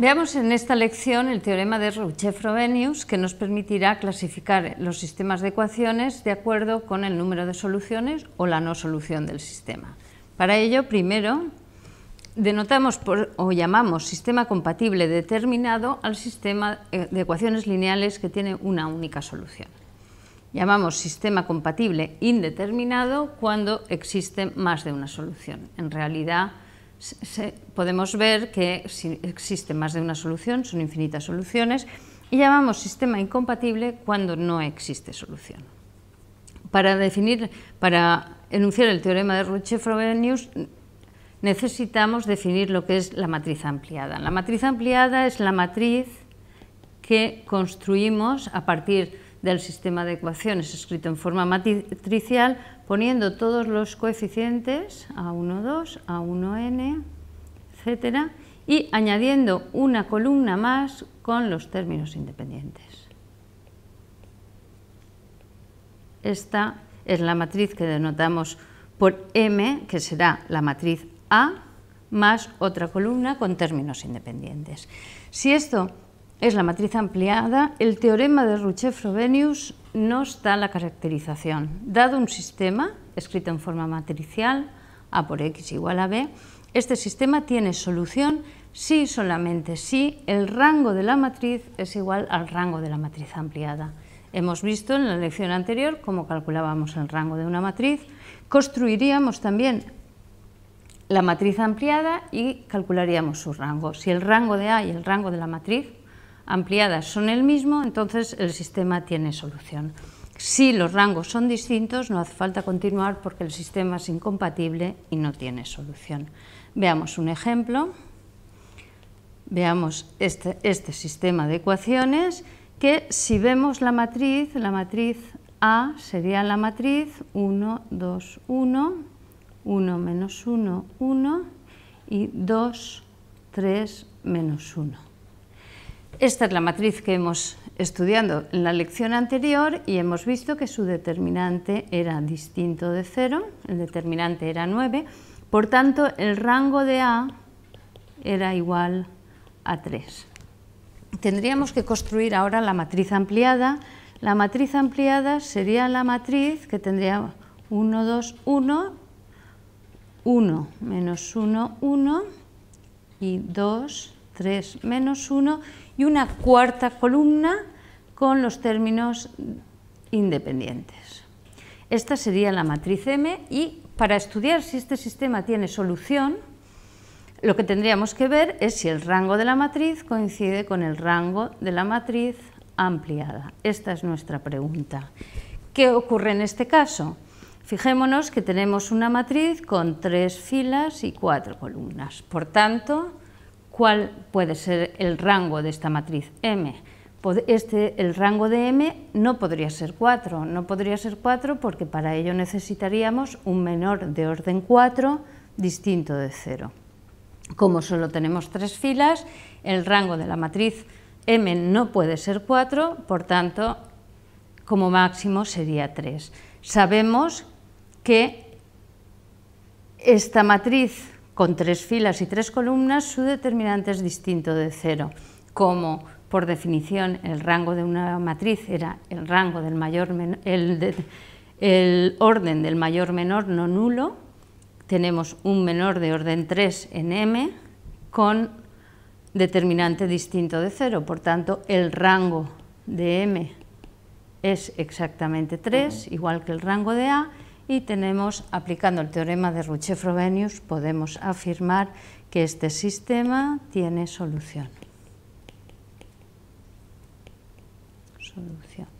Veamos en esta lección el teorema de Rouché-Frobenius que nos permitirá clasificar los sistemas de ecuaciones de acuerdo con el número de soluciones o la no solución del sistema. Para ello, primero, denotamos o llamamos sistema compatible determinado al sistema eh, de ecuaciones lineales que tiene una única solución. Llamamos sistema compatible indeterminado cuando existe más de una solución. En realidad, podemos ver que si existe más de una solución, son infinitas soluciones, y llamamos sistema incompatible cuando no existe solución. Para definir, para enunciar el teorema de rouché frobenius necesitamos definir lo que es la matriz ampliada. La matriz ampliada es la matriz que construimos a partir del sistema de ecuaciones escrito en forma matricial, poniendo todos los coeficientes A1, 2, A1, n, etcétera, y añadiendo una columna más con los términos independientes. Esta es la matriz que denotamos por M, que será la matriz A, más otra columna con términos independientes. Si esto es la matriz ampliada, el teorema de Ruche-Frobenius nos da la caracterización. Dado un sistema, escrito en forma matricial, A por X igual a B, este sistema tiene solución si solamente si el rango de la matriz es igual al rango de la matriz ampliada. Hemos visto en la lección anterior cómo calculábamos el rango de una matriz, construiríamos también la matriz ampliada y calcularíamos su rango. Si el rango de A y el rango de la matriz ampliadas son el mismo, entonces el sistema tiene solución. Si los rangos son distintos, no hace falta continuar porque el sistema es incompatible y no tiene solución. Veamos un ejemplo. Veamos este, este sistema de ecuaciones que si vemos la matriz, la matriz A sería la matriz 1, 2, 1, 1 menos 1, 1 y 2, 3 menos 1. Esta es la matriz que hemos estudiado en la lección anterior y hemos visto que su determinante era distinto de 0, el determinante era 9, por tanto el rango de A era igual a 3. Tendríamos que construir ahora la matriz ampliada. La matriz ampliada sería la matriz que tendría 1, 2, 1, 1, menos 1, 1 y 2, 3 menos 1 y una cuarta columna con los términos independientes. Esta sería la matriz M y para estudiar si este sistema tiene solución, lo que tendríamos que ver es si el rango de la matriz coincide con el rango de la matriz ampliada. Esta es nuestra pregunta. ¿Qué ocurre en este caso? Fijémonos que tenemos una matriz con tres filas y cuatro columnas. Por tanto, cuál puede ser el rango de esta matriz M. Este, el rango de M no podría ser 4, no podría ser 4 porque para ello necesitaríamos un menor de orden 4 distinto de 0. Como solo tenemos tres filas, el rango de la matriz M no puede ser 4, por tanto, como máximo sería 3. Sabemos que esta matriz con tres filas y tres columnas, su determinante es distinto de cero. Como por definición el rango de una matriz era el rango del mayor el, el orden del mayor menor no nulo, tenemos un menor de orden 3 en M con determinante distinto de cero, por tanto el rango de M es exactamente 3, igual que el rango de A, y tenemos, aplicando el teorema de Ruche-Frobenius, podemos afirmar que este sistema tiene solución. Solución.